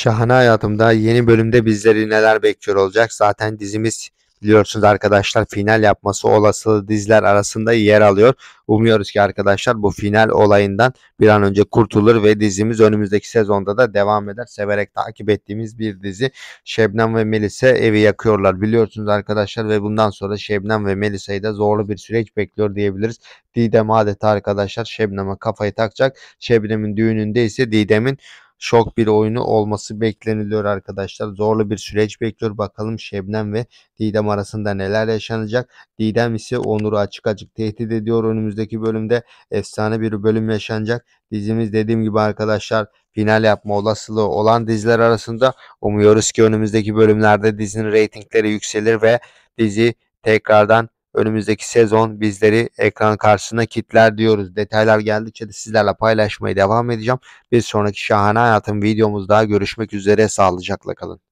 Şahane Hayatım'da yeni bölümde bizleri neler bekliyor olacak? Zaten dizimiz biliyorsunuz arkadaşlar final yapması olası dizler arasında yer alıyor. Umuyoruz ki arkadaşlar bu final olayından bir an önce kurtulur ve dizimiz önümüzdeki sezonda da devam eder. Severek takip ettiğimiz bir dizi. Şebnem ve Melisa evi yakıyorlar biliyorsunuz arkadaşlar ve bundan sonra Şebnem ve Melisa'yı da zorlu bir süreç bekliyor diyebiliriz. Didem adeta arkadaşlar Şebnem'e kafayı takacak. Şebnem'in düğününde ise Didem'in şok bir oyunu olması bekleniliyor arkadaşlar. Zorlu bir süreç bekliyor. Bakalım Şebnem ve Didem arasında neler yaşanacak. Didem ise Onur'u açık açık tehdit ediyor. Önümüzdeki bölümde efsane bir bölüm yaşanacak. Dizimiz dediğim gibi arkadaşlar final yapma olasılığı olan diziler arasında umuyoruz ki önümüzdeki bölümlerde dizinin reytingleri yükselir ve dizi tekrardan önümüzdeki sezon bizleri ekran karşısına kitler diyoruz. Detaylar geldikçe de sizlerle paylaşmaya devam edeceğim. Bir sonraki Şahane Hayatım videomuzda görüşmek üzere. Sağlıcakla kalın.